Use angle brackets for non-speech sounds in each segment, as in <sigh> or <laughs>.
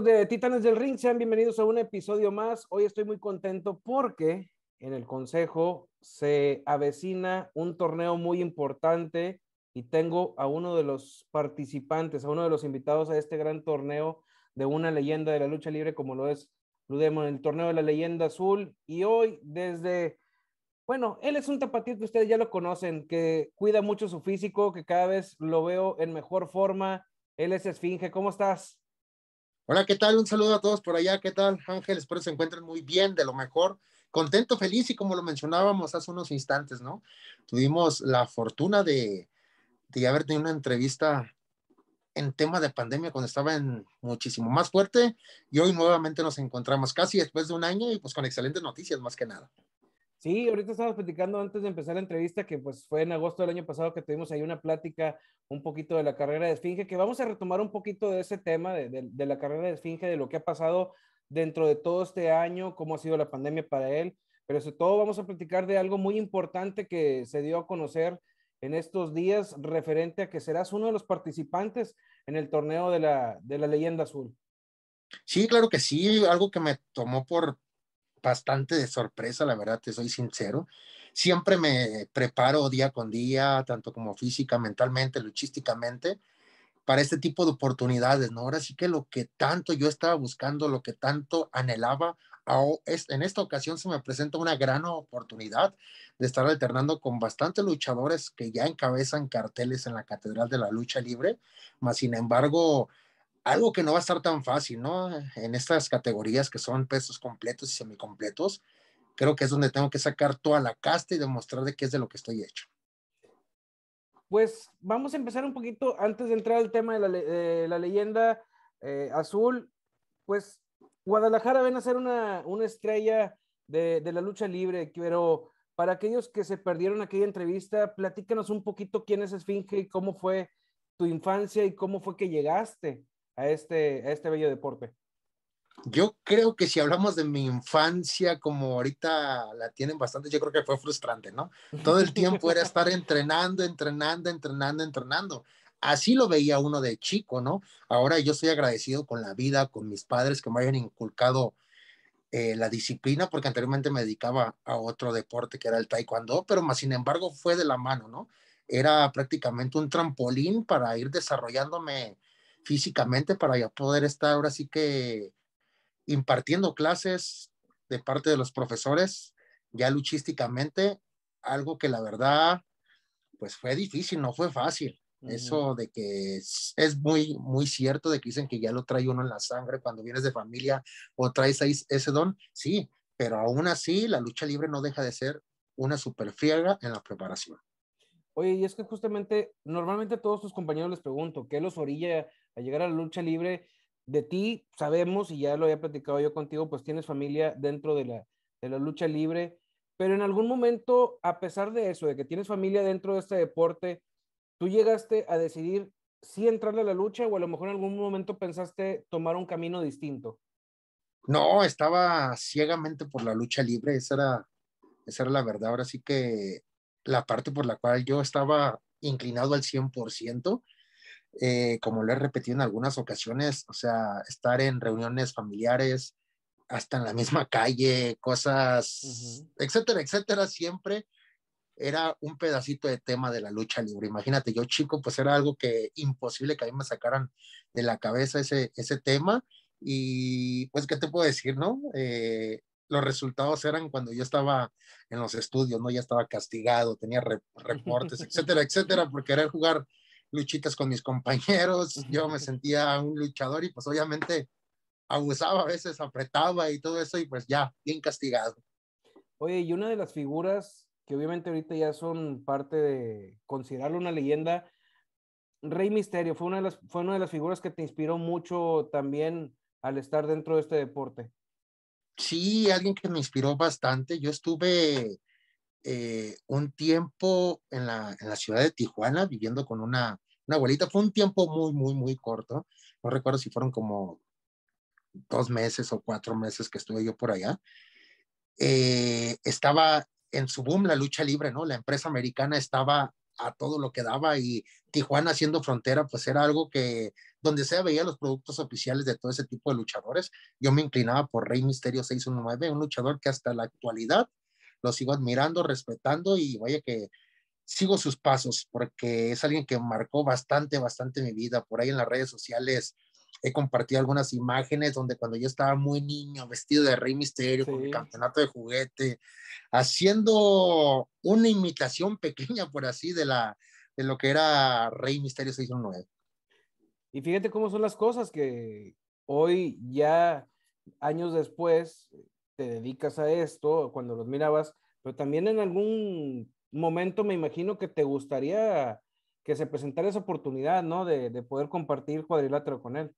de Titanes del Ring, sean bienvenidos a un episodio más. Hoy estoy muy contento porque en el Consejo se avecina un torneo muy importante y tengo a uno de los participantes, a uno de los invitados a este gran torneo de una leyenda de la lucha libre como lo es en el torneo de la leyenda azul. Y hoy desde, bueno, él es un tapatío que ustedes ya lo conocen, que cuida mucho su físico, que cada vez lo veo en mejor forma. Él es Esfinge, ¿cómo estás? Hola, ¿qué tal? Un saludo a todos por allá. ¿Qué tal, Ángel? Espero se encuentren muy bien, de lo mejor. Contento, feliz y como lo mencionábamos hace unos instantes, ¿no? Tuvimos la fortuna de, haber tenido una entrevista en tema de pandemia cuando estaba en muchísimo más fuerte y hoy nuevamente nos encontramos casi después de un año y pues con excelentes noticias más que nada. Sí, ahorita estábamos platicando antes de empezar la entrevista que pues fue en agosto del año pasado que tuvimos ahí una plática un poquito de la carrera de Esfinge, que vamos a retomar un poquito de ese tema de, la carrera de Esfinge, de lo que ha pasado dentro de todo este año, cómo ha sido la pandemia para él, pero sobre todo vamos a platicar de algo muy importante que se dio a conocer en estos días referente a que serás uno de los participantes en el torneo de la, de la leyenda azul. Sí, claro que sí, algo que me tomó por, bastante de sorpresa, la verdad, te soy sincero. Siempre me preparo día con día, tanto como física, mentalmente, luchísticamente, para este tipo de oportunidades, ¿no? Ahora sí que lo que tanto yo estaba buscando, lo que tanto anhelaba, en esta ocasión se me presenta una gran oportunidad de estar alternando con bastantes luchadores que ya encabezan carteles en la Catedral de la Lucha Libre, mas sin embargo, algo que no va a estar tan fácil, ¿no? En estas categorías que son pesos completos y semicompletos, creo que es donde tengo que sacar toda la casta y demostrar de qué es de lo que estoy hecho. Pues vamos a empezar un poquito antes de entrar al tema de la, leyenda eh, azul. Pues Guadalajara ven a ser una, estrella de, de, la lucha libre, pero para aquellos que se perdieron aquella entrevista, platícanos un poquito quién es Esfinge y cómo fue tu infancia y cómo fue que llegaste a este, este bello deporte? Yo creo que si hablamos de mi infancia, como ahorita la tienen bastante, yo creo que fue frustrante, ¿no? Todo el tiempo era estar entrenando, entrenando, entrenando, entrenando. Así lo veía uno de chico, ¿no? Ahora yo estoy agradecido con la vida, con mis padres que me hayan inculcado eh, la disciplina, porque anteriormente me dedicaba a otro deporte que era el taekwondo, pero más sin embargo fue de la mano, ¿no? Era prácticamente un trampolín para ir desarrollándome físicamente para ya poder estar ahora sí que impartiendo clases de parte de los profesores, ya luchísticamente, algo que la verdad, pues fue difícil, no fue fácil. Eso de que es, muy, muy cierto de que dicen que ya lo trae uno en la sangre cuando vienes de familia o traes ahí ese don, sí, pero aún así la lucha libre no deja de ser una superfiega en la preparación. Oye, y es que justamente, normalmente a todos tus compañeros les pregunto, ¿qué los orilla a llegar a la lucha libre, de ti sabemos, y ya lo había platicado yo contigo, pues tienes familia dentro de la, lucha libre, pero en algún momento, a pesar de eso, de que tienes familia dentro de este deporte, tú llegaste a decidir si entrarle a la lucha o a lo mejor en algún momento pensaste tomar un camino distinto. No, estaba ciegamente por la lucha libre, esa era, esa era la verdad. Ahora sí que la parte por la cual yo estaba inclinado al 100%, eh, como lo he repetido en algunas ocasiones, o sea, estar en reuniones familiares, hasta en la misma <laughs> calle, cosas, etcétera, etcétera, siempre era un pedacito de tema de la lucha libre. Imagínate, yo chico, pues era algo que imposible que a mí me sacaran de la cabeza ese, ese tema. Y pues, ¿qué te puedo decir, no? Eh, los resultados eran cuando yo estaba en los estudios, ¿no? Ya estaba castigado, tenía reportes, <laughs> etcétera, etcétera, por querer jugar luchitas con mis compañeros, yo me sentía un luchador y pues obviamente abusaba a veces, apretaba y todo eso y pues ya, bien castigado. Oye, y una de las figuras que obviamente ahorita ya son parte de considerarlo una leyenda, Rey Misterio, fue una de las, fue de las figuras que te inspiró mucho también al estar dentro de este deporte. Sí, alguien que me inspiró bastante. Yo estuve eh, un tiempo en la, ciudad de Tijuana viviendo con una, una abuelita. Fue un tiempo muy, muy, muy corto. No recuerdo si fueron como dos meses o cuatro meses que estuve yo por allá. Eh, estaba en su boom la lucha libre, ¿no? La empresa americana estaba a todo lo que daba y Tijuana haciendo frontera, pues era algo que donde sea veía los productos oficiales de todo ese tipo de luchadores. Yo me inclinaba por Rey Misterio 619, un luchador que hasta la actualidad lo sigo admirando, respetando y vaya que sigo sus pasos porque es alguien que marcó bastante, bastante mi vida. Por ahí en las redes sociales he compartido algunas imágenes donde cuando yo estaba muy niño, vestido de Rey Misterio, con el campeonato de juguete, haciendo una imitación <laughs> pequeña, por así, de, la, de lo que era Rey Misterio 619. Y fíjate cómo son las cosas que hoy ya años después te dedicas a esto, cuando los mirabas, pero también en algún momento me imagino que te gustaría que se presentara esa oportunidad, ¿no? De, poder compartir cuadrilátero con él.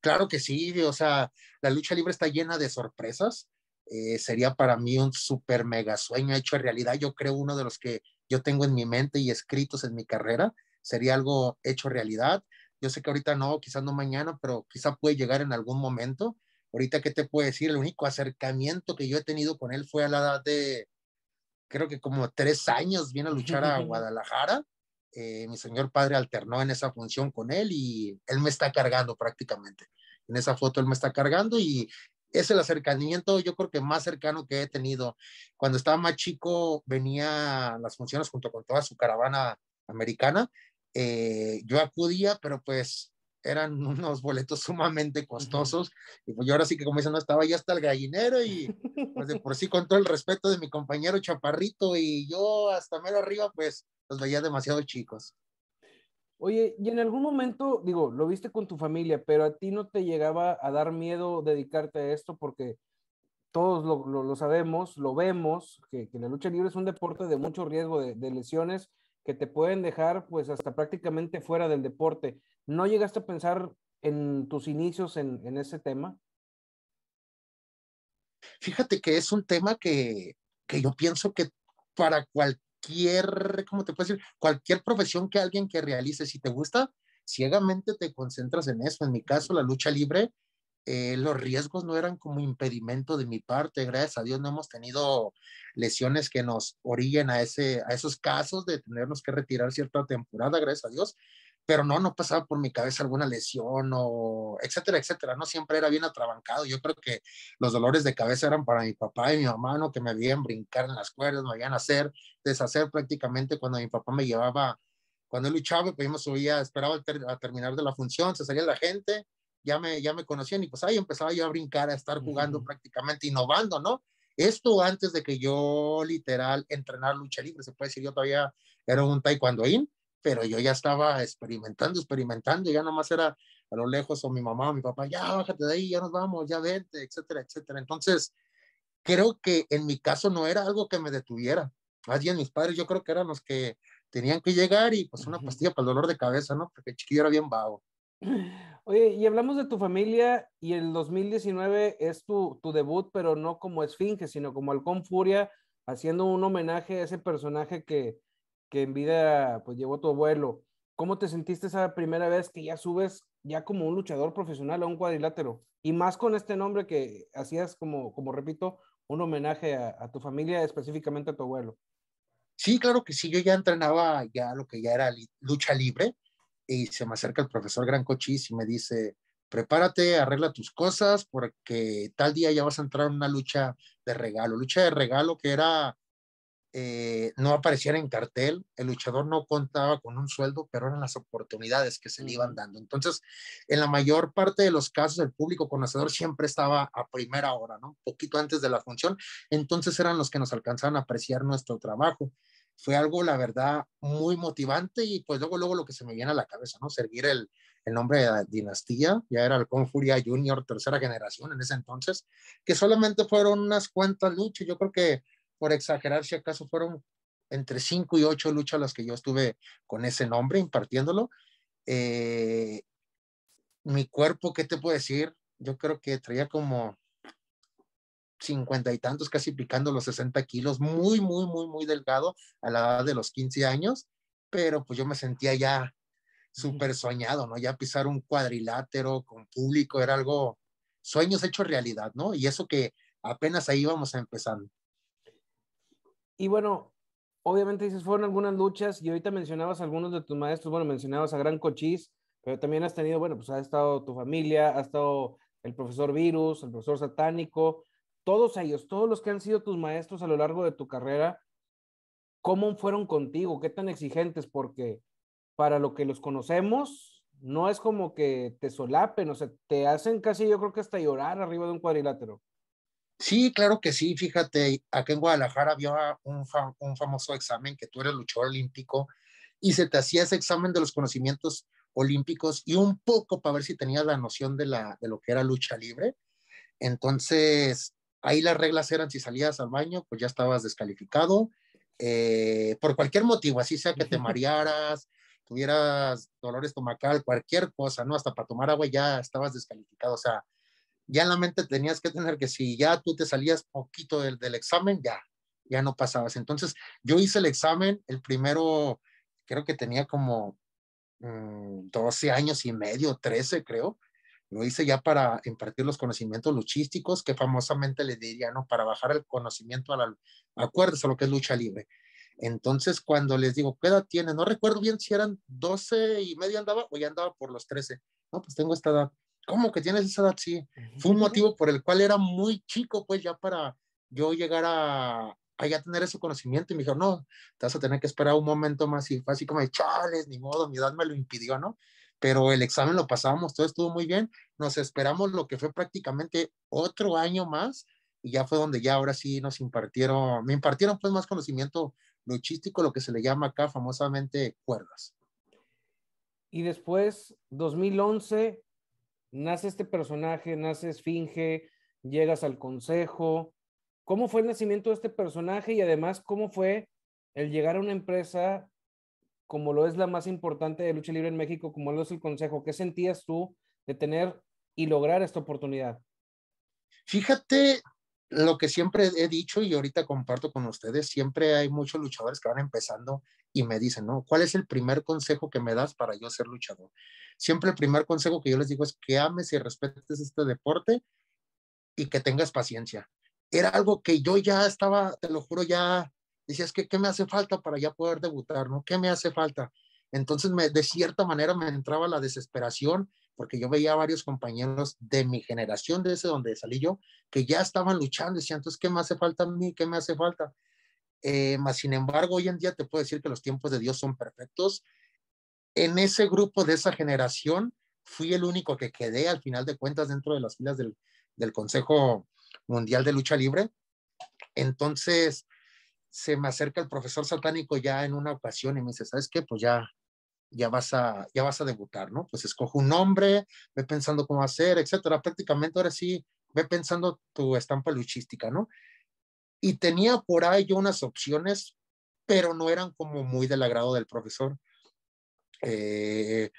Claro que sí, o sea, la lucha libre está llena de sorpresas. Eh, sería para mí un super mega sueño hecho realidad. Yo creo uno de los que yo tengo en mi mente y escritos en mi carrera sería algo hecho realidad. Yo sé que ahorita no, quizás no mañana, pero quizá puede llegar en algún momento. Ahorita, ¿qué te puedo decir? El único acercamiento que yo he tenido con él fue a la edad de creo que como tres años viene a luchar a <laughs> Guadalajara. Eh, mi señor padre alternó en esa función con él y él me está cargando prácticamente. En esa foto él me está cargando y es el acercamiento yo creo que más cercano que he tenido. Cuando estaba más chico venía a las funciones junto con toda su caravana americana. Eh, yo acudía, pero pues eran unos boletos sumamente costosos. Y pues yo ahora sí que, como dicen, no estaba ya hasta el gallinero y pues de por sí, con todo el respeto de mi compañero Chaparrito y yo hasta mero arriba, pues los veía demasiado chicos. Oye, y en algún momento, digo, lo viste con tu familia, pero a ti no te llegaba a dar miedo dedicarte a esto porque todos lo, lo, sabemos, lo vemos, que, que, la lucha libre es un deporte de mucho riesgo de, de lesiones que te pueden dejar pues hasta prácticamente fuera del deporte. ¿No llegaste a pensar en tus inicios en, ese tema? Fíjate que es un tema que, que yo pienso que para cualquier, ¿cómo te puedo decir? Cualquier profesión que alguien que realice, si te gusta, ciegamente te concentras en eso. En mi caso, la lucha libre eh, los riesgos no eran como impedimento de mi parte. Gracias a Dios no hemos tenido lesiones que nos orillen a, ese, a esos casos de tenernos que retirar cierta temporada, gracias a Dios. Pero no, no pasaba por mi cabeza alguna lesión o etcétera, etcétera. No siempre era bien atrabancado. Yo creo que los dolores de cabeza eran para mi papá y mi mamá, ¿no? que me habían brincar en las cuerdas, me habían hacer, deshacer prácticamente cuando mi papá me llevaba, cuando él luchaba, pues yo esperaba a terminar de la función, se salía la gente, ya me, ya me conocían y pues ahí empezaba yo a brincar, a estar jugando prácticamente, innovando, ¿no? Esto antes de que yo literal entrenar lucha libre, se puede decir, yo todavía era un taekwondoín, pero yo ya estaba experimentando, experimentando, ya nomás era a lo lejos o mi mamá o mi papá, ya bájate de ahí, ya nos vamos, ya vente, etcétera, etcétera. Entonces, creo que en mi caso no era algo que me detuviera. más bien mis padres, yo creo que eran los que tenían que llegar y pues una pastilla para el dolor de cabeza, ¿no? Porque el chiquillo era bien vago. <laughs> Oye, y hablamos de tu familia y el 2019 es tu, debut, pero no como Esfinge, sino como Halcón Furia, haciendo un homenaje a ese personaje que, que en vida pues llevó tu abuelo. ¿Cómo te sentiste esa primera vez que ya subes ya como un luchador profesional a un cuadrilátero? Y más con este nombre que hacías, como, como repito, un homenaje a, tu familia, específicamente a tu abuelo. Sí, claro que sí, yo ya entrenaba ya lo que ya era lucha libre, y se me acerca el profesor Gran Cochís y me dice, prepárate, arregla tus cosas porque tal día ya vas a entrar en una lucha de regalo. Lucha de regalo que era, eh, no apareciera en cartel, el luchador no contaba con un sueldo, pero eran las oportunidades que se le iban dando. Entonces, en la mayor parte de los casos, el público conocedor siempre estaba a primera hora, ¿no? Un poquito antes de la función. Entonces eran los que nos alcanzaban a apreciar nuestro trabajo fue algo, la verdad, muy motivante y pues luego, luego lo que se me viene a la cabeza, ¿no? Servir el, nombre de la dinastía, ya era el Confuria Junior, tercera generación en ese entonces, que solamente fueron unas cuantas luchas, yo creo que por exagerar, si acaso fueron entre cinco y ocho luchas las que yo estuve con ese nombre impartiéndolo. Eh, mi cuerpo, ¿qué te puedo decir? Yo creo que traía como cincuenta y tantos, casi picando los 60 kilos, muy, muy, muy, muy delgado a la edad de los 15 años, pero pues yo me sentía ya súper soñado, ¿no? Ya pisar un cuadrilátero con público era algo, sueños hecho realidad, ¿no? Y eso que apenas ahí íbamos empezando. Y bueno, obviamente dices, fueron algunas luchas y ahorita mencionabas a algunos de tus maestros, bueno, mencionabas a Gran Cochís, pero también has tenido, bueno, pues ha estado tu familia, ha estado el profesor Virus, el profesor Satánico, todos ellos, todos los que han sido tus maestros a lo largo de tu carrera, ¿cómo fueron contigo? ¿Qué tan exigentes? Porque para lo que los conocemos, no es como que te solapen, o sea, te hacen casi, yo creo que hasta llorar arriba de un cuadrilátero. Sí, claro que sí, fíjate, acá en Guadalajara había un, un famoso examen que tú eres luchador olímpico y se te hacía ese examen de los conocimientos olímpicos y un poco para ver si tenías la noción de, la, de lo que era lucha libre. Entonces, Ahí las reglas eran si salías al baño, pues ya estabas descalificado. Eh, por cualquier motivo, así sea que te <laughs> marearas, tuvieras dolor estomacal, cualquier cosa, ¿no? Hasta para tomar agua ya estabas descalificado. O sea, ya en la mente tenías que tener que si ya tú te salías poquito del, examen, ya, ya no pasabas. Entonces, yo hice el examen, el primero, creo que tenía como 12 mm, años y medio, 13 creo, lo hice ya para impartir los conocimientos luchísticos, que famosamente le diría, ¿no? Para bajar el conocimiento a la... a lo que es lucha libre. Entonces, cuando les digo, ¿qué edad tiene? No recuerdo bien si eran 12 y medio andaba o ya andaba por los 13. No, pues tengo esta edad. ¿Cómo que tienes esa edad? Sí. Fue un motivo por el cual era muy chico, pues ya para yo llegar a, a ya tener ese conocimiento. Y me dijo, no, te vas a tener que esperar un momento más. Y fue así como, de, chales, ni modo, mi edad me lo impidió, ¿no? pero el examen lo pasábamos todo estuvo muy bien, nos esperamos lo que fue prácticamente otro año más y ya fue donde ya ahora sí nos impartieron, me impartieron pues más conocimiento luchístico, lo que se le llama acá famosamente cuerdas. Y después, 2011, nace este personaje, nace Esfinge, llegas al consejo. ¿Cómo fue el nacimiento de este personaje y además cómo fue el llegar a una empresa como lo es la más importante de lucha libre en México, como lo es el Consejo. ¿Qué sentías tú de tener y lograr esta oportunidad? Fíjate lo que siempre he dicho y ahorita comparto con ustedes, siempre hay muchos luchadores que van empezando y me dicen, ¿no? ¿Cuál es el primer consejo que me das para yo ser luchador? Siempre el primer consejo que yo les digo es que ames y respetes este deporte y que tengas paciencia. Era algo que yo ya estaba, te lo juro, ya Dije, es que, ¿qué me hace falta para ya poder debutar? ¿no? ¿Qué me hace falta? Entonces, me, de cierta manera me entraba la desesperación porque yo veía varios compañeros de mi generación, de ese donde salí yo, que ya estaban luchando. Decía, entonces, ¿qué me hace falta a mí? ¿Qué me hace falta? Eh, más sin embargo, hoy en día te puedo decir que los tiempos de Dios son perfectos. En ese grupo de esa generación, fui el único que quedé al final de cuentas dentro de las filas del, del Consejo Mundial de Lucha Libre. Entonces, se me acerca el profesor satánico ya en una ocasión y me dice, ¿sabes qué? Pues ya, ya vas a, ya vas a debutar, ¿no? Pues escoge un nombre, ve pensando cómo hacer, etcétera. Prácticamente ahora sí, ve pensando tu estampa luchística, ¿no? Y tenía por ahí yo unas opciones, pero no eran como muy del agrado del profesor. Eh,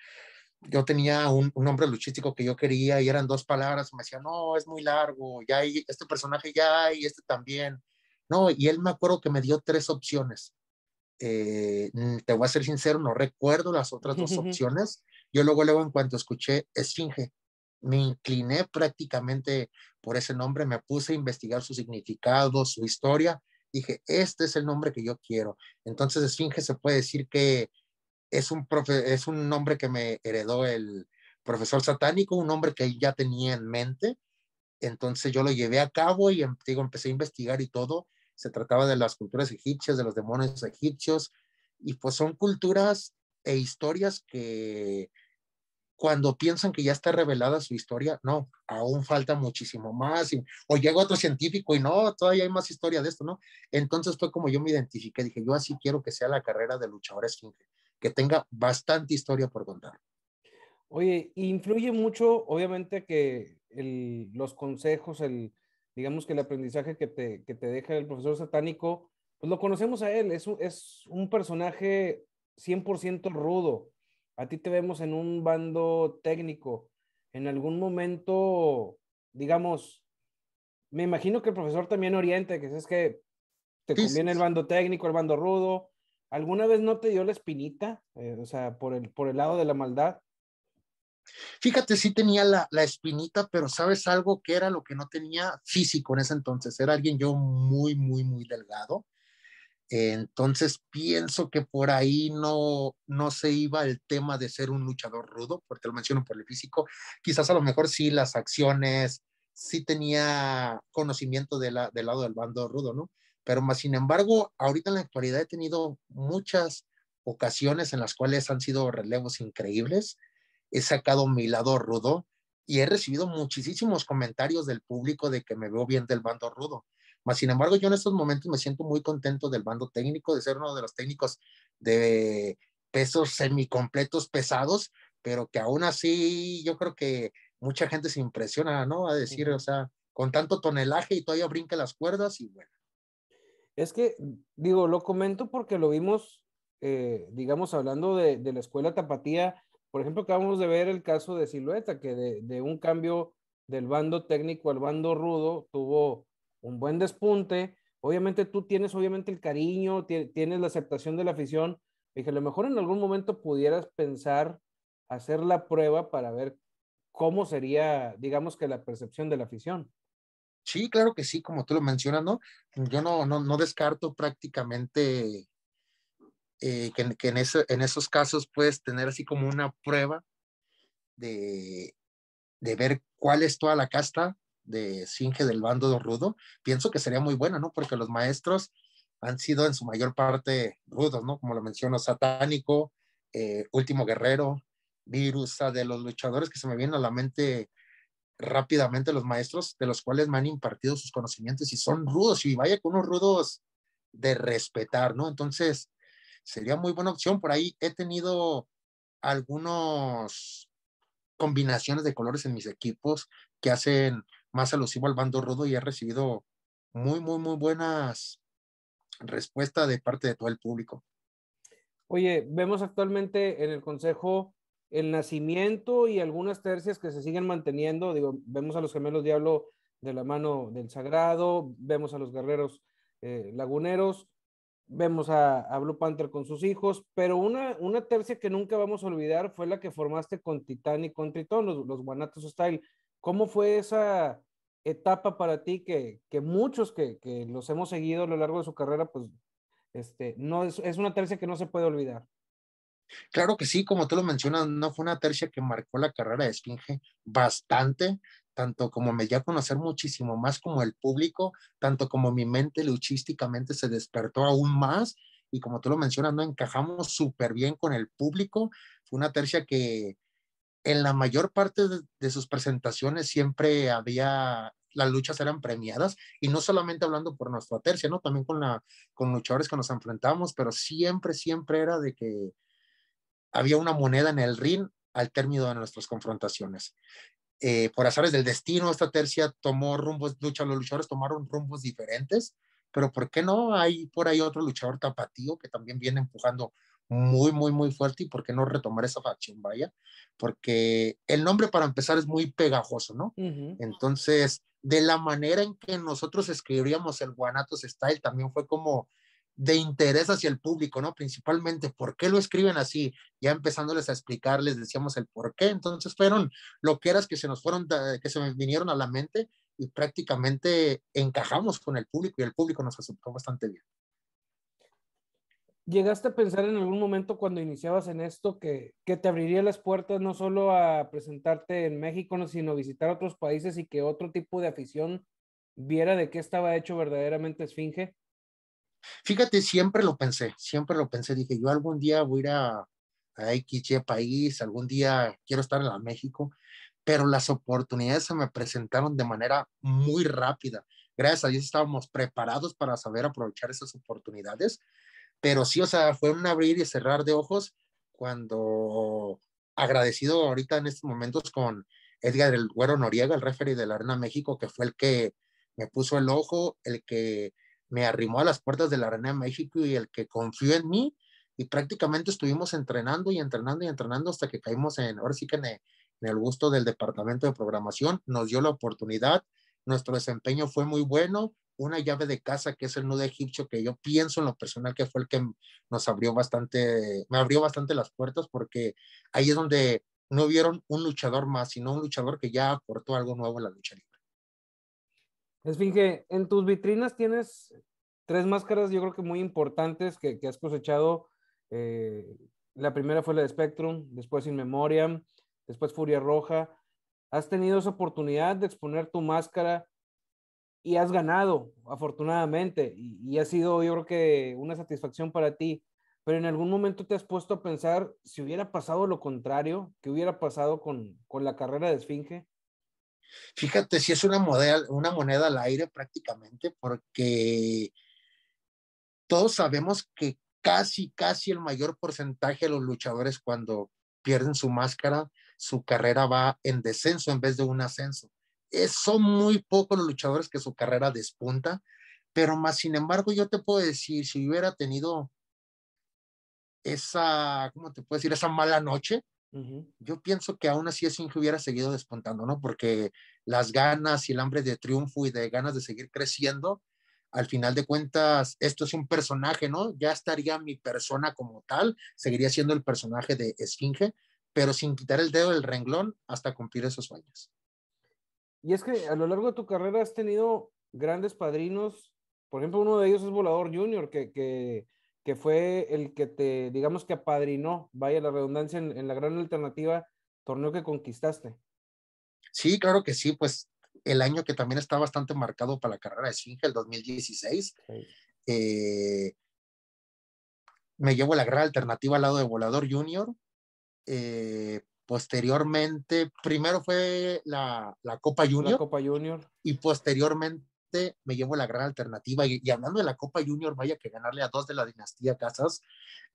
yo tenía un, un, nombre luchístico que yo quería y eran dos palabras, me decía, no, es muy largo, ya hay este personaje ya y este también. No, y él me acuerdo que me dio tres opciones. Eh, te voy a ser sincero, no recuerdo las otras dos opciones. Yo luego, luego, en cuanto escuché Esfinge, me incliné prácticamente por ese nombre, me puse a investigar su significado, su historia. Dije, este es el nombre que yo quiero. Entonces, Esfinge se puede decir que es un, es un nombre que me heredó el profesor satánico, un nombre que ya tenía en mente. Entonces, yo lo llevé a cabo y em, digo, empecé a investigar y todo se trataba de las culturas egipcias, de los demonios egipcios, y pues son culturas e historias que cuando piensan que ya está revelada su historia, no, aún falta muchísimo más, y, o llega otro científico y no, todavía hay más historia de esto, ¿no? Entonces fue como yo me identifiqué, dije, yo así quiero que sea la carrera de luchadores que tenga bastante historia por contar. Oye, influye mucho, obviamente, que los consejos, el, digamos que el aprendizaje que te, deja el profesor satánico, pues lo conocemos a él, es un, es un personaje 100% rudo. A ti te vemos en un bando técnico. En algún momento, digamos, me imagino que el profesor también oriente, que es que te conviene el bando técnico, el bando rudo. ¿Alguna vez no te dio la espinita? Eh, o sea, por el, por el lado de la maldad. Fíjate, sí tenía la, la, espinita, pero sabes algo que era lo que no tenía físico en ese entonces. Era alguien yo muy, muy, muy delgado. Entonces pienso que por ahí no, no se iba el tema de ser un luchador rudo, porque lo menciono por el físico. Quizás a lo mejor sí las acciones, sí tenía conocimiento de la, del lado del bando rudo, ¿no? Pero más sin embargo, ahorita en la actualidad he tenido muchas ocasiones en las cuales han sido relevos increíbles he sacado mi lado rudo y he recibido muchísimos comentarios del público de que me veo bien del bando rudo. Mas, sin embargo, yo en estos momentos me siento muy contento del bando técnico, de ser uno de los técnicos de pesos semicompletos pesados, pero que aún así yo creo que mucha gente se impresiona, ¿no? A decir, o sea, con tanto tonelaje y todavía brinca las cuerdas y bueno. Es que, digo, lo comento porque lo vimos, eh, digamos, hablando de, la escuela tapatía, por ejemplo, acabamos de ver el caso de Silueta, que de, un cambio del bando técnico al bando rudo tuvo un buen despunte. Obviamente tú tienes obviamente el cariño, tienes la aceptación de la afición. Dije, a lo mejor en algún momento pudieras pensar hacer la prueba para ver cómo sería, digamos que la percepción de la afición. Sí, claro que sí, como tú lo mencionas, ¿no? Yo no, no, no descarto prácticamente eh, que, en, esos casos puedes tener así como una prueba de, ver cuál es toda la casta de Singe del bando rudo, pienso que sería muy buena, ¿no? Porque los maestros han sido en su mayor parte rudos, ¿no? Como lo menciono, Satánico, eh, Último Guerrero, Virus, de los luchadores que se me vienen a la mente rápidamente los maestros de los cuales me han impartido sus conocimientos y son rudos y vaya con unos rudos de respetar, ¿no? Entonces, sería muy buena opción. Por ahí he tenido algunas combinaciones de colores en mis equipos que hacen más alusivo al bando rudo y he recibido muy, muy, muy buenas respuestas de parte de todo el público. Oye, vemos actualmente en el Consejo el nacimiento y algunas tercias que se siguen manteniendo. Digo, vemos a los gemelos Diablo de la mano del Sagrado, vemos a los guerreros eh, laguneros vemos a, Blue Panther con sus hijos, pero una, una tercia que nunca vamos a olvidar fue la que formaste con Titán y con Tritón, los, los Guanatos Style. ¿Cómo fue esa etapa para ti que, que muchos que, que, los hemos seguido a lo largo de su carrera, pues este, no, es, es, una tercia que no se puede olvidar? Claro que sí, como tú lo mencionas, no fue una tercia que marcó la carrera de Esfinge bastante tanto como me di a conocer muchísimo más como el público, tanto como mi mente luchísticamente se despertó aún más y como tú lo mencionas, no encajamos súper bien con el público. Fue una tercia que en la mayor parte de, sus presentaciones siempre había las luchas eran premiadas y no solamente hablando por nuestra tercia, ¿no? También con la con luchadores que nos enfrentamos, pero siempre siempre era de que había una moneda en el ring al término de nuestras confrontaciones eh, por azares del destino, esta tercia tomó rumbos, lucha, los luchadores tomaron rumbos diferentes, pero ¿por qué no? Hay por ahí otro luchador tapatío que también viene empujando muy, muy, muy fuerte y por qué no retomar esa facción, vaya, porque el nombre para empezar es muy pegajoso, ¿no? Entonces, de la manera en que nosotros escribíamos el Guanatos Style, también fue como de interés hacia el público, ¿no? Principalmente, ¿por qué lo escriben así? Ya empezándoles a explicarles decíamos el por qué, entonces fueron lo que que se nos fueron, que se nos vinieron a la mente y prácticamente encajamos con el público y el público nos aceptó bastante bien. ¿Llegaste a pensar en algún momento cuando iniciabas en esto que, que te abriría las puertas no solo a presentarte en México, sino visitar otros países y que otro tipo de afición viera de qué estaba hecho verdaderamente Esfinge? Fíjate, siempre lo pensé, siempre lo pensé. Dije, yo algún día voy a ir a, a XY país, algún día quiero estar en la México, pero las oportunidades se me presentaron de manera muy rápida. Gracias a Dios estábamos preparados para saber aprovechar esas oportunidades, pero sí, o sea, fue un abrir y cerrar de ojos cuando agradecido ahorita en estos momentos con Edgar el Güero Noriega, el referee de la Arena México, que fue el que me puso el ojo, el que me arrimó a las puertas de la Arena de México y el que confió en mí y prácticamente estuvimos entrenando y entrenando y entrenando hasta que caímos en, ahora sí que en el, gusto del departamento de programación, nos dio la oportunidad, nuestro desempeño fue muy bueno, una llave de casa que es el nudo egipcio que yo pienso en lo personal que fue el que nos abrió bastante, me abrió bastante las puertas porque ahí es donde no vieron un luchador más, sino un luchador que ya aportó algo nuevo a la lucha libre. Esfinge, en tus vitrinas tienes tres máscaras, yo creo que muy importantes que, has cosechado. Eh, la primera fue la de Spectrum, después In Memoriam, después Furia Roja. Has tenido esa oportunidad de exponer tu máscara y has ganado, afortunadamente, y, ha sido, yo creo que, una satisfacción para ti. Pero en algún momento te has puesto a pensar si hubiera pasado lo contrario, qué hubiera pasado con, con la carrera de Esfinge. Fíjate, si es una, moneda al aire prácticamente, porque todos sabemos que casi, casi el mayor porcentaje de los luchadores cuando pierden su máscara, su carrera va en descenso en vez de un ascenso. Es, son muy pocos los luchadores que su carrera despunta, pero más sin embargo yo te puedo decir, si hubiera tenido esa, ¿cómo te puedo decir? Esa mala noche, yo pienso que aún así es hubiera seguido despuntando, ¿no? Porque las ganas y el hambre de triunfo y de ganas de seguir creciendo, al final de cuentas, esto es un personaje, ¿no? Ya estaría mi persona como tal, seguiría siendo el personaje de Esfinge, pero sin quitar el dedo del renglón hasta cumplir esos sueños. Y es que a lo largo de tu carrera has tenido grandes padrinos, por ejemplo, uno de ellos es Volador Junior, que que fue el que te, digamos que apadrinó, vaya la redundancia, en, la gran alternativa, torneo que conquistaste. Sí, claro que sí, pues el año que también está bastante marcado para la carrera de Singe, el 2016. Eh, me llevo la gran alternativa al lado de Volador Junior. Eh, posteriormente, primero fue la, Copa Junior. La Copa Junior. Y posteriormente este, me llevo la gran alternativa y, hablando de la Copa Junior, vaya que ganarle a dos de la dinastía Casas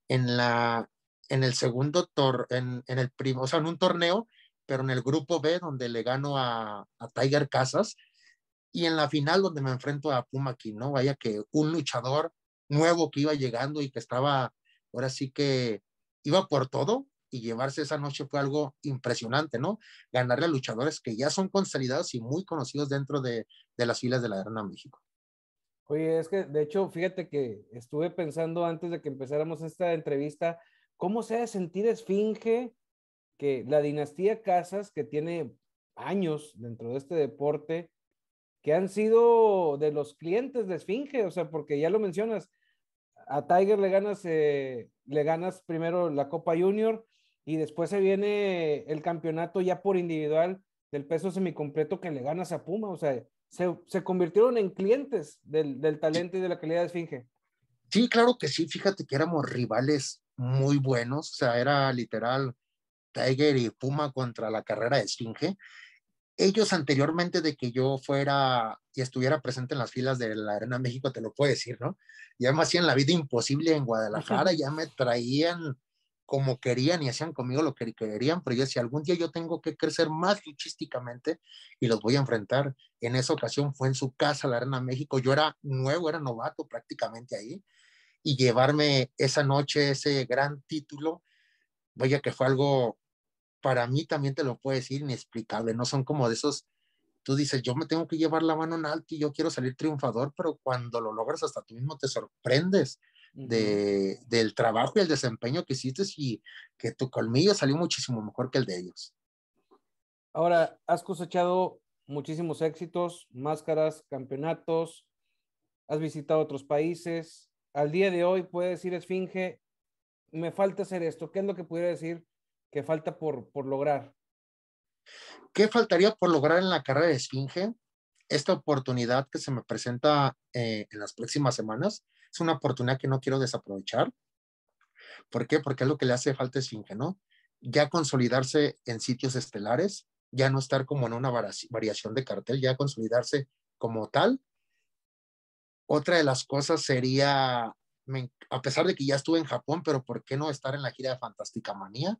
en la en el segundo tor en, el primo, o sea, en un torneo, pero en el grupo B donde le gano a, a Tiger Casas y en la final donde me enfrento a Puma ¿no? Vaya que un luchador nuevo que iba llegando y que estaba ahora sí que iba por todo, y llevarse esa noche fue algo impresionante, ¿no? Ganarle a luchadores que ya son consolidados y muy conocidos dentro de, las filas de la Arena México. Oye, es que de hecho, fíjate que estuve pensando antes de que empezáramos esta entrevista, ¿cómo se ha de sentir Esfinge que la dinastía Casas, que tiene años dentro de este deporte, que han sido de los clientes de Esfinge? O sea, porque ya lo mencionas, a Tiger le ganas, eh, le ganas primero la Copa Junior, y después se viene el campeonato ya por individual del peso semicompleto que le ganas a Puma. O sea, se, se convirtieron en clientes del, talento y de la calidad de Esfinge. Sí, claro que sí. Fíjate que éramos rivales muy buenos. O sea, era literal Tiger y Puma contra la carrera de Esfinge. Ellos anteriormente de que yo fuera y estuviera presente en las filas de la Arena México, te lo puedo decir, ¿no? Ya además hacían la vida imposible en Guadalajara, ya me traían como querían y hacían conmigo lo que querían, pero yo decía, algún día yo tengo que crecer más luchísticamente y los voy a enfrentar. En esa ocasión fue en su casa, la Arena México, yo era nuevo, era novato prácticamente ahí, y llevarme esa noche ese gran título, vaya que fue algo, para mí también te lo puedo decir, inexplicable, no son como de esos, tú dices, yo me tengo que llevar la mano en alto y yo quiero salir triunfador, pero cuando lo logras hasta tú mismo te sorprendes de, del trabajo y el desempeño que hiciste y que tu colmillo salió muchísimo mejor que el de ellos. Ahora, has cosechado muchísimos éxitos, máscaras, campeonatos, has visitado otros países. Al día de hoy puede decir Esfinge, me falta hacer esto. ¿Qué es lo que pudiera decir que falta por, por lograr? ¿Qué faltaría por lograr en la carrera de Esfinge? Esta oportunidad que se me presenta eh, en las próximas semanas es una oportunidad que no quiero desaprovechar. ¿Por qué? Porque es lo que le hace falta es Esfinge, ¿no? Ya consolidarse en sitios estelares, ya no estar como en una variación de cartel, ya consolidarse como tal. Otra de las cosas sería, a pesar de que ya estuve en Japón, pero ¿por qué no estar en la gira de Fantástica Manía?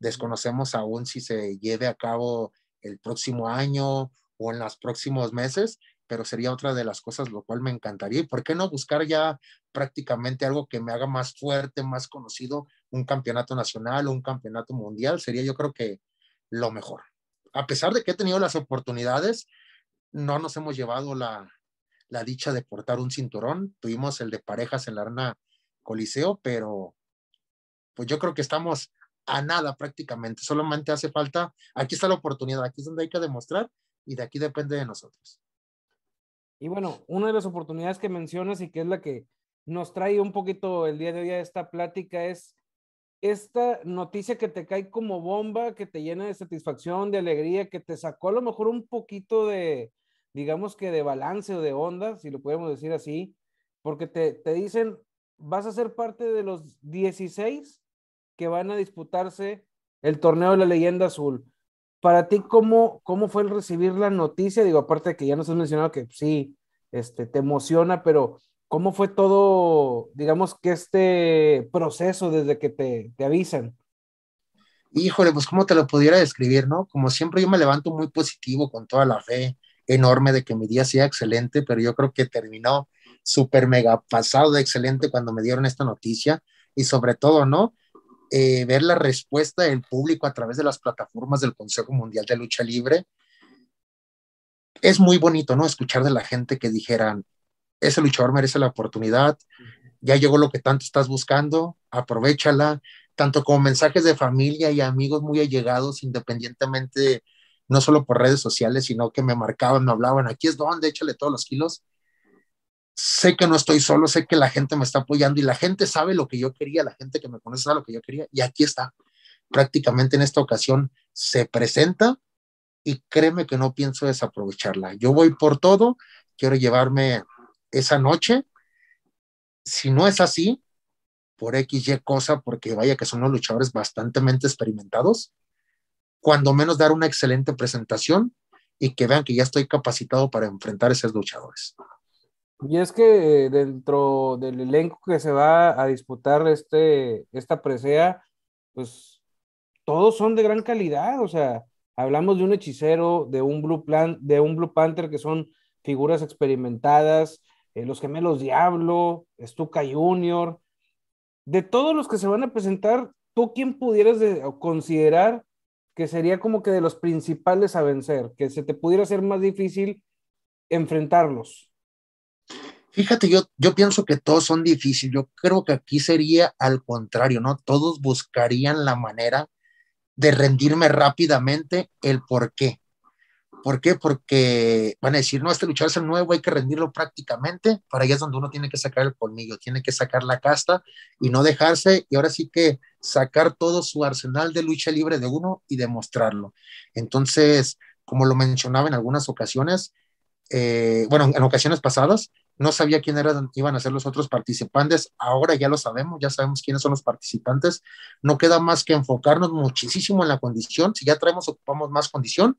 Desconocemos aún si se lleve a cabo el próximo año o en los próximos meses, pero sería otra de las cosas lo cual me encantaría. ¿Y por qué no buscar ya prácticamente algo que me haga más fuerte, más conocido, un campeonato nacional o un campeonato mundial? Sería yo creo que lo mejor. A pesar de que he tenido las oportunidades, no nos hemos llevado la, dicha de portar un cinturón. Tuvimos el de parejas en la arena Coliseo, pero pues yo creo que estamos a nada prácticamente. Solamente hace falta, aquí está la oportunidad, aquí es donde hay que demostrar y de aquí depende de nosotros. Y bueno, una de las oportunidades que mencionas y que es la que nos trae un poquito el día de hoy esta plática es esta noticia que te cae como bomba, que te llena de satisfacción, de alegría, que te sacó a lo mejor un poquito de, digamos que de balance o de onda, si lo podemos decir así, porque te, te dicen, vas a ser parte de los 16 que van a disputarse el torneo de la leyenda azul para ti, ¿cómo, cómo fue el recibir la noticia? Digo, aparte que ya nos has mencionado que pues, sí, este, te emociona, pero ¿cómo fue todo, digamos que este proceso desde que te, te avisan? Híjole, pues cómo te lo pudiera describir, ¿no? Como siempre yo me levanto muy positivo, con toda la fe enorme de que mi día sea excelente, pero yo creo que terminó súper mega pasado de excelente cuando me dieron esta noticia y sobre todo, ¿no? Eh, ver la respuesta del público a través de las plataformas del Consejo Mundial de Lucha Libre, es muy bonito, ¿no? Escuchar de la gente que dijeran, ese luchador merece la oportunidad, ya llegó lo que tanto estás buscando, aprovechala, tanto como mensajes de familia y amigos muy allegados, independientemente, no solo por redes sociales, sino que me marcaban, me hablaban, aquí es donde, échale todos los kilos sé que no estoy solo, sé que la gente me está apoyando y la gente sabe lo que yo quería, la gente que me conoce sabe lo que yo quería y aquí está. Prácticamente en esta ocasión se presenta y créeme que no pienso desaprovecharla. Yo voy por todo, quiero llevarme esa noche. Si no es así, por XY cosa, porque vaya que son unos luchadores bastante experimentados, cuando menos dar una excelente presentación y que vean que ya estoy capacitado para enfrentar a esos luchadores. Y es que eh, dentro del elenco que se va a disputar este, esta presea, pues todos son de gran calidad, o sea, hablamos de un hechicero, de un Blue, Plan, de un Blue Panther que son figuras experimentadas, eh, los gemelos Diablo, Stuka Junior, de todos los que se van a presentar, ¿tú quién pudieras considerar que sería como que de los principales a vencer, que se te pudiera ser más difícil enfrentarlos? Fíjate, yo, yo pienso que todos son difíciles. Yo creo que aquí sería al contrario, ¿no? Todos buscarían la manera de rendirme rápidamente el por qué. ¿Por qué? Porque van a decir, no, este luchador es el nuevo, hay que rendirlo prácticamente. Para allá es donde uno tiene que sacar el polmillo, tiene que sacar la casta y no dejarse. Y ahora sí que sacar todo su arsenal de lucha libre de uno y demostrarlo. Entonces, como lo mencionaba en algunas ocasiones, eh, bueno, en ocasiones pasadas, no sabía quién iban a ser los otros participantes, ahora ya lo sabemos, ya sabemos quiénes son los participantes, no queda más que enfocarnos muchísimo en la condición, si ya traemos, ocupamos más condición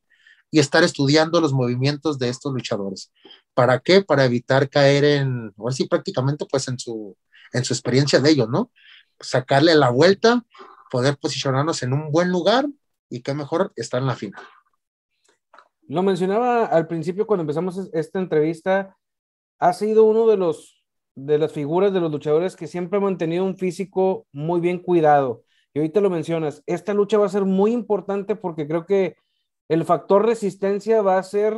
y estar estudiando los movimientos de estos luchadores. ¿Para qué? Para evitar caer en, ver así prácticamente pues en su, en su experiencia de ellos, ¿no? Sacarle la vuelta, poder posicionarnos en un buen lugar y qué mejor estar en la final. Lo mencionaba al principio cuando empezamos esta entrevista, ha sido uno de los de las figuras de los luchadores que siempre ha mantenido un físico muy bien cuidado. Y ahorita lo mencionas, esta lucha va a ser muy importante porque creo que el factor resistencia va a ser,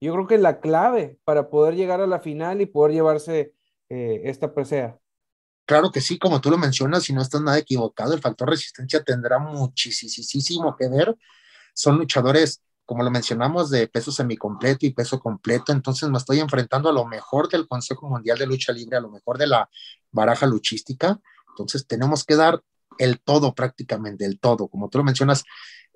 yo creo que la clave para poder llegar a la final y poder llevarse eh, esta presea. Claro que sí, como tú lo mencionas, si no estás nada equivocado, el factor resistencia tendrá muchísimo que ver. Son luchadores como lo mencionamos, de peso semicompleto y peso completo, entonces me estoy enfrentando a lo mejor del Consejo Mundial de Lucha Libre, a lo mejor de la baraja luchística, entonces tenemos que dar el todo prácticamente, el todo, como tú lo mencionas,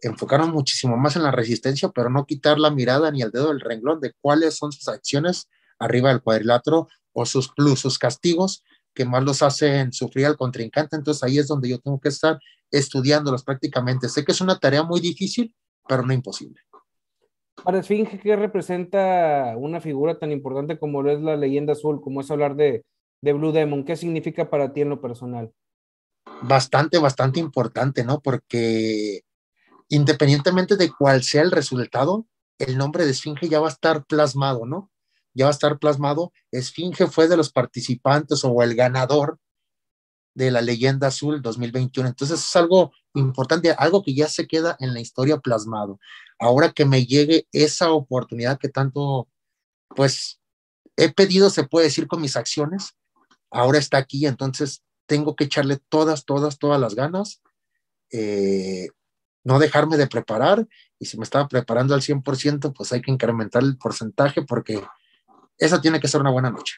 enfocaron muchísimo más en la resistencia, pero no quitar la mirada ni el dedo del renglón de cuáles son sus acciones arriba del cuadrilátero o sus plus, sus castigos que más los hacen sufrir al contrincante. Entonces ahí es donde yo tengo que estar estudiándolos prácticamente. Sé que es una tarea muy difícil, pero no imposible. Para Esfinge, ¿qué representa una figura tan importante como lo es la leyenda azul, como es hablar de, de Blue Demon? ¿Qué significa para ti en lo personal? Bastante, bastante importante, ¿no? Porque independientemente de cuál sea el resultado, el nombre de Esfinge ya va a estar plasmado, ¿no? Ya va a estar plasmado. Esfinge fue de los participantes o el ganador de la leyenda azul 2021. Entonces es algo importante, algo que ya se queda en la historia plasmado ahora que me llegue esa oportunidad que tanto, pues, he pedido, se puede decir, con mis acciones, ahora está aquí, entonces tengo que echarle todas, todas, todas las ganas, eh, no dejarme de preparar, y si me estaba preparando al 100%, pues hay que incrementar el porcentaje porque esa tiene que ser una buena noche.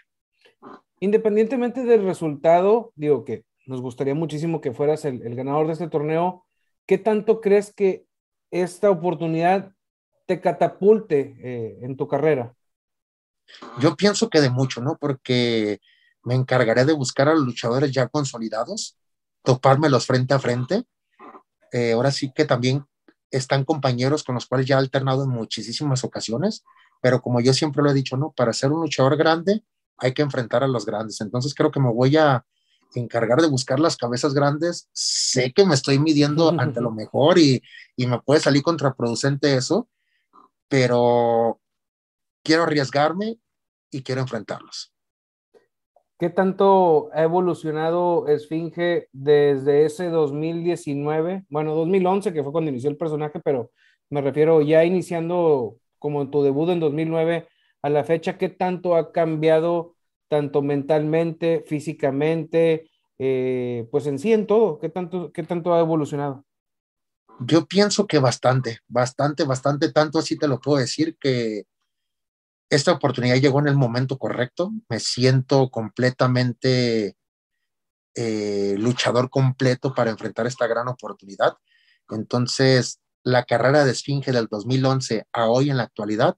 Independientemente del resultado, digo que nos gustaría muchísimo que fueras el, el ganador de este torneo, ¿qué tanto crees que esta oportunidad te catapulte eh, en tu carrera? Yo pienso que de mucho, ¿no? Porque me encargaré de buscar a los luchadores ya consolidados, toparme los frente a frente. Eh, ahora sí que también están compañeros con los cuales ya he alternado en muchísimas ocasiones, pero como yo siempre lo he dicho, ¿no? Para ser un luchador grande hay que enfrentar a los grandes. Entonces creo que me voy a encargar de buscar las cabezas grandes, sé que me estoy midiendo <laughs> ante lo mejor y, y me puede salir contraproducente eso, pero quiero arriesgarme y quiero enfrentarlos. ¿Qué tanto ha evolucionado Esfinge desde ese 2019? Bueno, 2011, que fue cuando inició el personaje, pero me refiero ya iniciando como en tu debut en 2009 a la fecha, ¿qué tanto ha cambiado tanto mentalmente, físicamente, eh, pues en sí, en todo? ¿Qué tanto, ¿Qué tanto ha evolucionado? Yo pienso que bastante, bastante, bastante, tanto así te lo puedo decir que esta oportunidad llegó en el momento correcto. Me siento completamente eh, luchador completo para enfrentar esta gran oportunidad. Entonces, la carrera de Esfinge del 2011 a hoy en la actualidad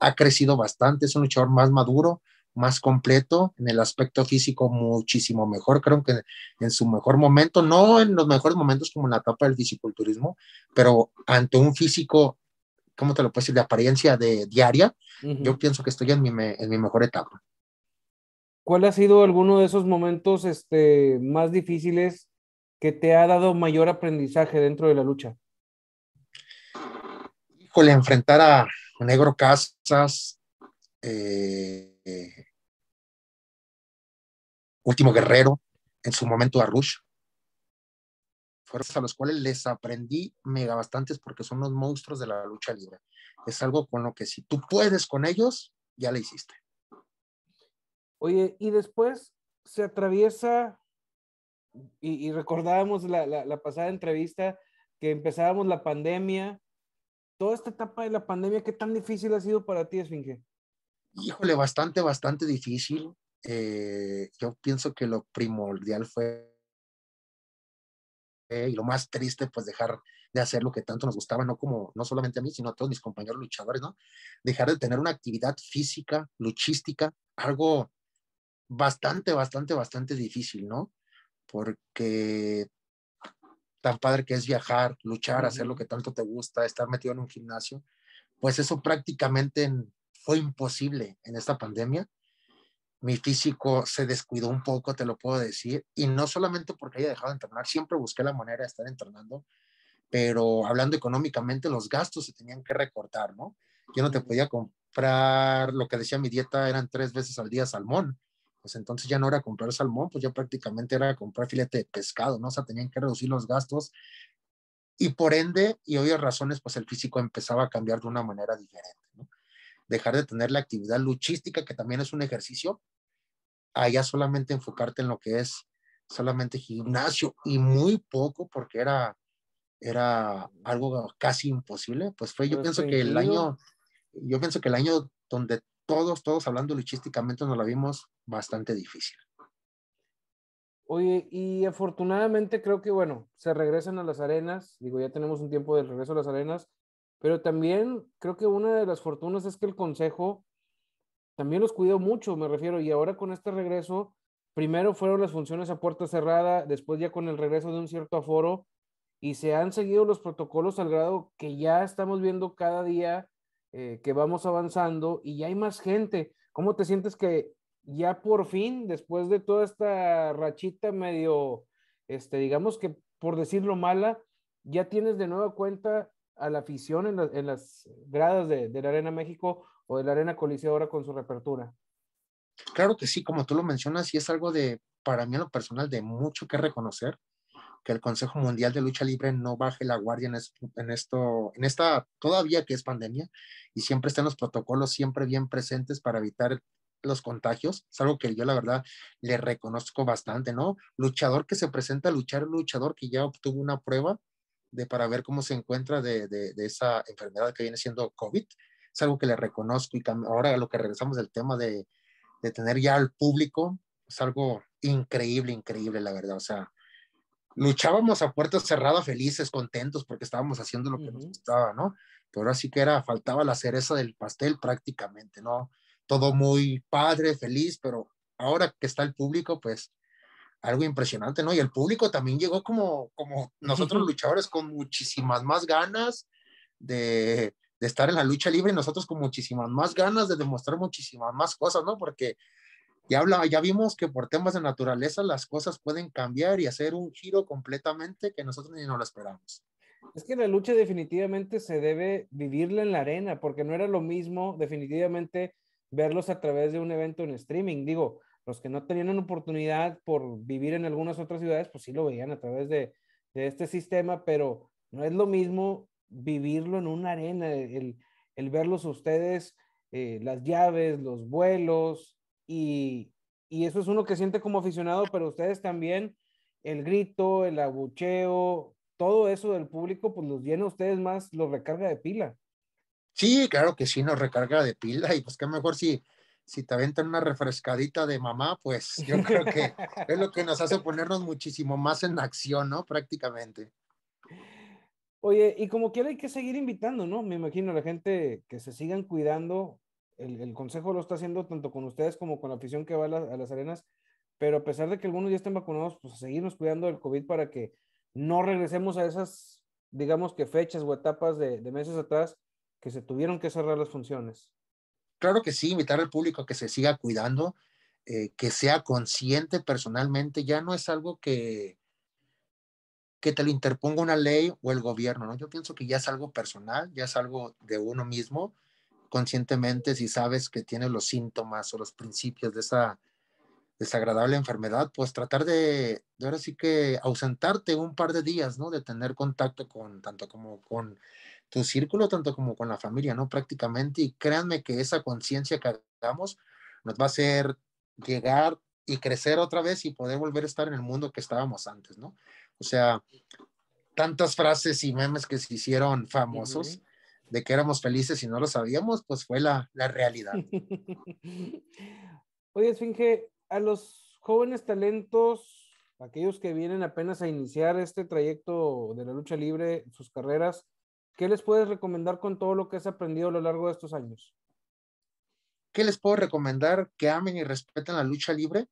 ha crecido bastante, es un luchador más maduro, más completo, en el aspecto físico muchísimo mejor, creo que en su mejor momento, no en los mejores momentos como en la etapa del fisiculturismo, pero ante un físico, ¿cómo te lo puedo decir?, de apariencia de diaria, yo pienso que estoy en mi, en mi mejor etapa. ¿Cuál ha sido alguno de esos momentos este, más difíciles que te ha dado mayor aprendizaje dentro de la lucha? Híjole, enfrentar a Negro Casas, eh, Último Guerrero, en su momento Rush. Fuerzas a los cuales les aprendí mega bastantes porque son los monstruos de la lucha libre. Es algo con lo que si tú puedes con ellos, ya la hiciste. Oye, y después se atraviesa, y, recordábamos la, la, la pasada entrevista, que empezábamos la pandemia. Toda esta etapa de la pandemia, ¿qué tan difícil ha sido para ti, Esfinge? Híjole, bastante, bastante difícil. Eh, yo pienso que lo primordial fue y lo más triste, pues dejar de hacer lo que tanto nos gustaba, no como, no solamente a mí, sino a todos mis compañeros luchadores, ¿no? Dejar de tener una actividad física, luchística, algo bastante, bastante, bastante difícil, ¿no? Porque tan padre que es viajar, luchar, hacer lo que tanto te gusta, estar metido en un gimnasio, pues eso prácticamente fue imposible en esta pandemia mi físico se descuidó un poco, te lo puedo decir, y no solamente porque haya dejado de entrenar, siempre busqué la manera de estar entrenando, pero hablando económicamente, los gastos se tenían que recortar, ¿no? Yo no te podía comprar, lo que decía mi dieta eran tres veces al día salmón, pues entonces ya no era comprar salmón, pues ya prácticamente era comprar filete de pescado, ¿no? O sea, tenían que reducir los gastos y por ende, y obvias razones, pues el físico empezaba a cambiar de una manera diferente, ¿no? dejar de tener la actividad luchística, que también es un ejercicio, allá solamente enfocarte en lo que es solamente gimnasio y muy poco porque era, era algo casi imposible, pues fue, yo pues pienso que el año, yo pienso que el año donde todos, todos hablando luchísticamente nos la vimos bastante difícil. Oye, y afortunadamente creo que, bueno, se regresan a las arenas, digo, ya tenemos un tiempo del regreso a las arenas, pero también creo que una de las fortunas es que el Consejo también los cuidó mucho, me refiero, y ahora con este regreso, primero fueron las funciones a puerta cerrada, después ya con el regreso de un cierto aforo, y se han seguido los protocolos al grado que ya estamos viendo cada día eh, que vamos avanzando y ya hay más gente. ¿Cómo te sientes que ya por fin, después de toda esta rachita medio, este, digamos que por decirlo mala, ya tienes de nueva cuenta a la afición en, en las gradas de, de, la Arena México o de la Arena Coliseo ahora con su reapertura. Claro que sí, como tú lo mencionas, y es algo de, para mí a lo personal, de mucho que reconocer, que el Consejo Mundial de Lucha Libre no baje la guardia en, en esto, en esta todavía que es pandemia, y siempre estén los protocolos siempre bien presentes para evitar los contagios, es algo que yo la verdad le reconozco bastante, ¿no? Luchador que se presenta a luchar, luchador que ya obtuvo una prueba, de, para ver cómo se encuentra de, de, de, esa enfermedad que viene siendo COVID. Es algo que le reconozco y ahora lo que regresamos del tema de, de tener ya al público es algo increíble, increíble, la verdad. O sea, luchábamos a puertas cerradas, felices, contentos, porque estábamos haciendo lo que nos gustaba, ¿no? Pero ahora sí que era, faltaba la cereza del pastel prácticamente, ¿no? Todo muy padre, feliz, pero ahora que está el público, pues algo impresionante, ¿no? Y el público también llegó como, como nosotros luchadores con muchísimas más ganas de, de estar en la lucha libre y nosotros con muchísimas más ganas de demostrar muchísimas más cosas, ¿no? Porque ya, habla, ya vimos que por temas de naturaleza las cosas pueden cambiar y hacer un giro completamente que nosotros ni nos lo esperamos. Es que la lucha definitivamente se debe vivirla en la arena, porque no era lo mismo definitivamente verlos a través de un evento en streaming. Digo, los que no tenían oportunidad por vivir en algunas otras ciudades, pues sí lo veían a través de, este sistema, pero no es lo mismo vivirlo en una arena, el, verlos ustedes, eh, las llaves, los vuelos, y, eso es uno que siente como aficionado, pero ustedes también, el grito, el abucheo, todo eso del público, pues los llena a ustedes más, los recarga de pila. Sí, claro que sí, nos recarga de pila, y pues qué mejor si si te aventan una refrescadita de mamá, pues yo creo que <laughs> es lo que nos hace ponernos muchísimo más en acción, ¿no? Prácticamente. Oye, y como quiera hay que seguir invitando, ¿no? Me imagino la gente que se sigan cuidando. El, consejo lo está haciendo tanto con ustedes como con la afición que va a, las arenas, pero a pesar de que algunos ya estén vacunados, pues seguirnos cuidando del COVID para que no regresemos a esas, digamos que fechas o etapas de meses atrás que se tuvieron que cerrar las funciones claro que sí, invitar al público a que se siga cuidando, eh, que sea consciente personalmente, ya no es algo que, te lo interponga una ley o el gobierno, ¿no? Yo pienso que ya es algo personal, ya es algo de uno mismo, conscientemente, si sabes que tienes los síntomas o los principios de esa desagradable enfermedad, pues tratar de, de ahora sí que ausentarte un par de días, ¿no? De tener contacto con, tanto como con tu círculo, tanto como con la familia, ¿no? Prácticamente, y créanme que esa conciencia que hagamos nos va a hacer llegar y crecer otra vez y poder volver a estar en el mundo que estábamos antes, ¿no? O sea, tantas frases y memes que se hicieron famosos. de que éramos felices y no lo sabíamos, pues fue la, la realidad. <laughs> Oye, Esfinge, a los jóvenes talentos, aquellos que vienen apenas a iniciar este trayecto de la lucha libre, sus carreras, ¿Qué les puedes recomendar con todo lo que has aprendido a lo largo de estos años? ¿Qué les puedo recomendar? Que amen y respeten la lucha libre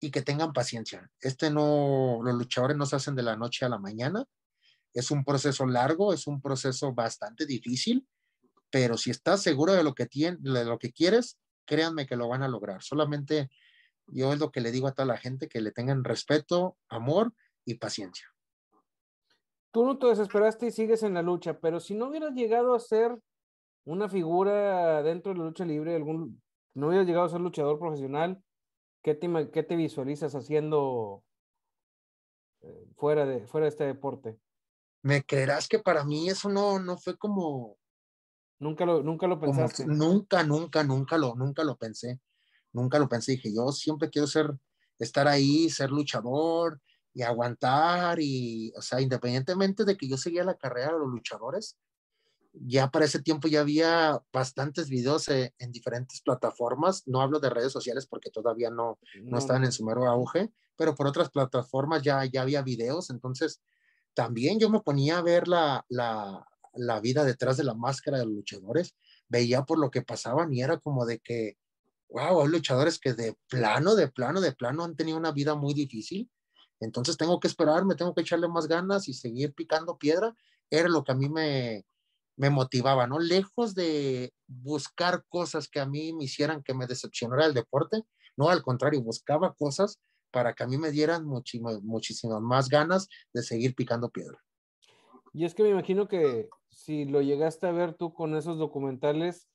y que tengan paciencia. Este no, los luchadores no se hacen de la noche a la mañana. Es un proceso largo, es un proceso bastante difícil, pero si estás seguro de lo que de lo que quieres, créanme que lo van a lograr. Solamente yo es lo que le digo a toda la gente que le tengan respeto, amor y paciencia tú no te desesperaste y sigues en la lucha, pero si no hubieras llegado a ser una figura dentro de la lucha libre, algún, no hubieras llegado a ser luchador profesional, ¿qué te, qué te visualizas haciendo eh, fuera, de, fuera de este deporte? Me creerás que para mí eso no, no fue como... Nunca lo, nunca lo pensaste. nunca, nunca, nunca lo, nunca lo pensé. Nunca lo pensé. Dije, yo siempre quiero ser, estar ahí, ser luchador, y aguantar y, o sea, independientemente de que yo seguía la carrera de los luchadores, ya para ese tiempo ya había bastantes videos eh, en diferentes plataformas, no hablo de redes sociales porque todavía no, no, estaban en su mero auge, pero por otras plataformas ya, ya había videos, entonces también yo me ponía a ver la, la, la vida detrás de la máscara de los luchadores, veía por lo que pasaban y era como de que, wow, hay luchadores que de plano, de plano, de plano han tenido una vida muy difícil entonces tengo que esperarme, tengo que echarle más ganas y seguir picando piedra. Era lo que a mí me, me motivaba, ¿no? Lejos de buscar cosas que a mí me hicieran que me decepcionara el deporte, no, al contrario, buscaba cosas para que a mí me dieran muchísimas, muchísimas más ganas de seguir picando piedra. Y es que me imagino que si lo llegaste a ver tú con esos documentales,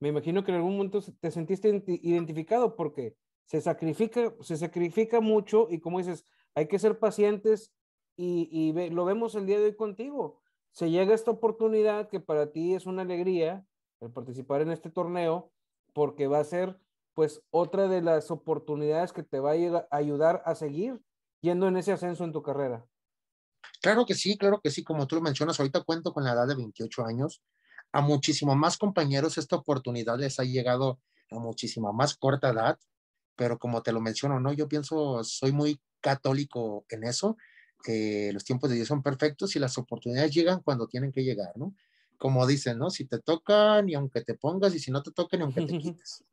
me imagino que en algún momento te sentiste identificado porque se sacrifica, se sacrifica mucho y como dices, hay que ser pacientes y, lo vemos el día de hoy contigo. Se llega esta oportunidad que para ti es una alegría el participar en este torneo porque va a ser pues otra de las oportunidades que te va a ayudar a seguir yendo en ese ascenso en tu carrera. Claro que sí, claro que sí, como tú lo mencionas, ahorita cuento con la edad de 28 años. A muchísimo más compañeros esta oportunidad les ha llegado a muchísima más corta edad, pero como te lo menciono, ¿no? Yo pienso, soy muy católico en eso. que los tiempos de Dios son perfectos y las oportunidades llegan cuando tienen que llegar, ¿no? Como dicen, ¿no? Si te tocan y aunque te pongas y si no te toca ni aunque te <laughs> quites.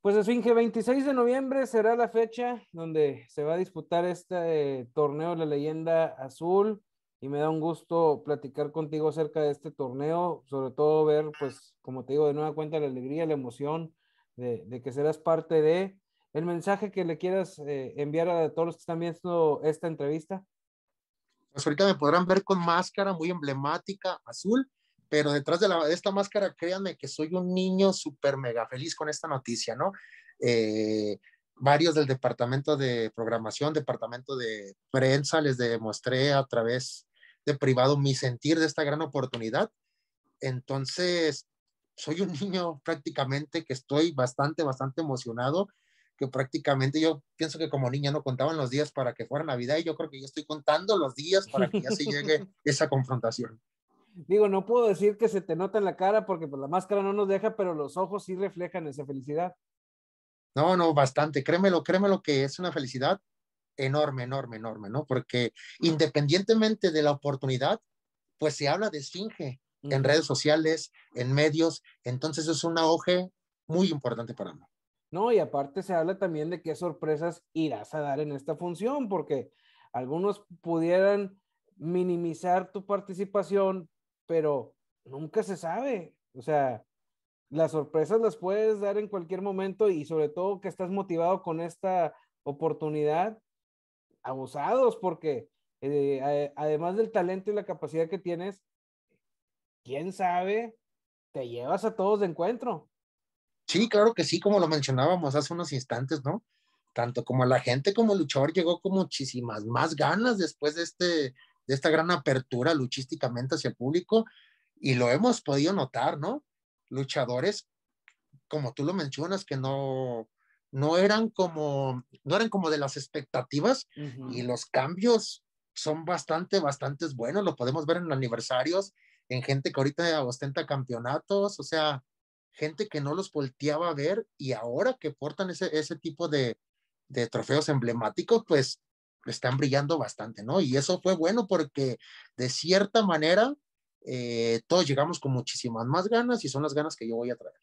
Pues Esfinge, 26 de noviembre será la fecha donde se va a disputar este eh, torneo de la leyenda azul y me da un gusto platicar contigo acerca de este torneo, sobre todo ver, pues, como te digo, de nueva cuenta la alegría, la emoción de, de que serás parte de el mensaje que le quieras eh, enviar a todos los que están viendo esta entrevista. Pues ahorita me podrán ver con máscara muy emblemática, azul, pero detrás de, la, de esta máscara, créanme que soy un niño súper mega feliz con esta noticia, ¿no? Eh, varios del departamento de programación, departamento de prensa, les demostré a través de privado mi sentir de esta gran oportunidad. Entonces, soy un <laughs> niño prácticamente que estoy bastante, bastante emocionado que prácticamente yo pienso que como niña no contaban los días para que fuera Navidad y yo creo que yo estoy contando los días para que ya se llegue <laughs> esa confrontación. Digo, no puedo decir que se te nota en la cara porque pues, la máscara no nos deja, pero los ojos sí reflejan esa felicidad. No, no, bastante. Créemelo, créemelo que es una felicidad enorme, enorme, enorme, ¿no? Porque independientemente de la oportunidad, pues se habla de Esfinge en redes sociales, en medios. Entonces es un auge muy importante para mí. ¿no? Y aparte se habla también de qué sorpresas irás a dar en esta función, porque algunos pudieran minimizar tu participación, pero nunca se sabe. O sea, las sorpresas las puedes dar en cualquier momento y sobre todo que estás motivado con esta oportunidad, abusados, porque eh, además del talento y la capacidad que tienes, quién sabe, te llevas a todos de encuentro. Sí, claro que sí, como lo mencionábamos hace unos instantes, ¿no? Tanto como la gente como luchador llegó con muchísimas más ganas después de, este, de esta gran apertura luchísticamente hacia el público y lo hemos podido notar, ¿no? Luchadores, como tú lo mencionas, que no, no eran como, no eran como de las expectativas y los cambios son bastante, bastante buenos, lo podemos ver en aniversarios, en gente que ahorita ostenta campeonatos, o sea, gente que no los volteaba a ver y ahora que portan ese, ese tipo de, de trofeos emblemáticos, pues están brillando bastante, ¿no? Y eso fue bueno porque de cierta manera eh, todos llegamos con muchísimas más ganas y son las ganas que yo voy a traer.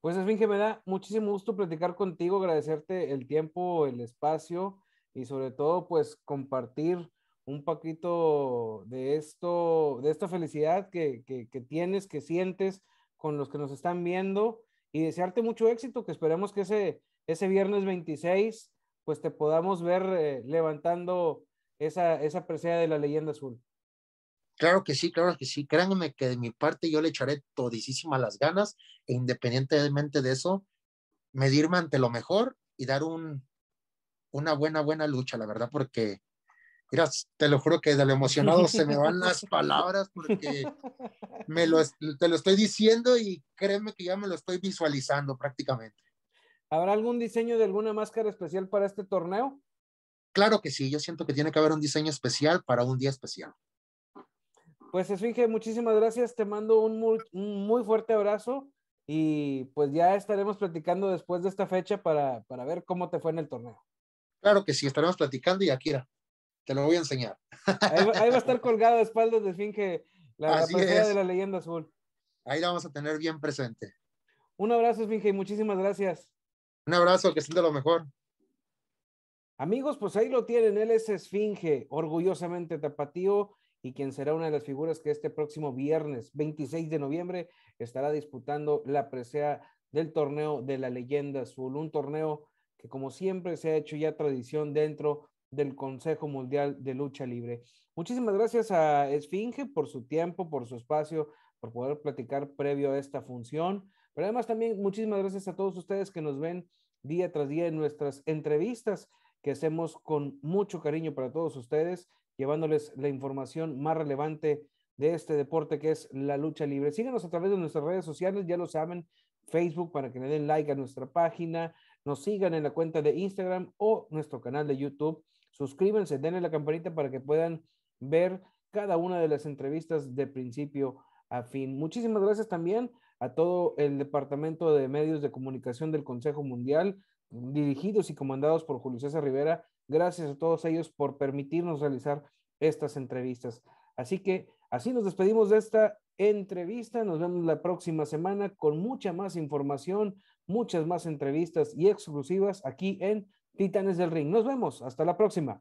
Pues Esfinge, me da muchísimo gusto platicar contigo, agradecerte el tiempo, el espacio y sobre todo pues compartir un poquito de esto, de esta felicidad que, que, que tienes, que sientes, con los que nos están viendo y desearte mucho éxito, que esperemos que ese, ese viernes 26 pues te podamos ver eh, levantando esa, esa presea de la leyenda azul. Claro que sí, claro que sí. Créanme que de mi parte yo le echaré todísimas las ganas e independientemente de eso, medirme ante lo mejor y dar un, una buena, buena lucha, la verdad, porque Mira, te lo juro que de lo emocionado se me van las <laughs> palabras porque te lo estoy diciendo y créeme que ya me lo estoy visualizando prácticamente. ¿Habrá algún diseño de alguna máscara especial para este torneo? Claro que sí, yo siento que tiene que haber un diseño especial para un día especial. Pues Esfinge, muchísimas gracias, te mando un muy, fuerte abrazo y pues ya estaremos platicando después de esta fecha para, para ver cómo te fue en el torneo. Claro que sí, estaremos platicando y Akira, te lo voy a enseñar. Ahí, va a estar <laughs> colgado a espaldas de esfinge, la, presea de la leyenda azul. Ahí la vamos a tener bien presente. Un abrazo, Esfinge y muchísimas gracias. Un abrazo, que de lo mejor. Amigos, pues ahí lo tienen. Él es Esfinge, orgullosamente tapatío y quien será una de las figuras que este próximo viernes 26 de noviembre estará disputando la presea del torneo de la leyenda azul, un torneo que como siempre se ha hecho ya tradición dentro del Consejo Mundial de Lucha Libre. Muchísimas gracias a Esfinge por su tiempo, por su espacio, por poder platicar previo a esta función. Pero además también muchísimas gracias a todos ustedes que nos ven día tras día en nuestras entrevistas que hacemos con mucho cariño para todos ustedes, llevándoles la información más relevante de este deporte que es la lucha libre. Síganos a través de nuestras redes sociales, ya lo saben, Facebook para que le den like a nuestra página, nos sigan en la cuenta de Instagram o nuestro canal de YouTube suscríbanse, denle la campanita para que puedan ver cada una de las entrevistas de principio a fin. Muchísimas gracias también a todo el Departamento de Medios de Comunicación del Consejo Mundial, dirigidos y comandados por Julio César Rivera. Gracias a todos ellos por permitirnos realizar estas entrevistas. Así que así nos despedimos de esta entrevista. Nos vemos la próxima semana con mucha más información, muchas más entrevistas y exclusivas aquí en Titanes del Ring. Nos vemos. Hasta la próxima.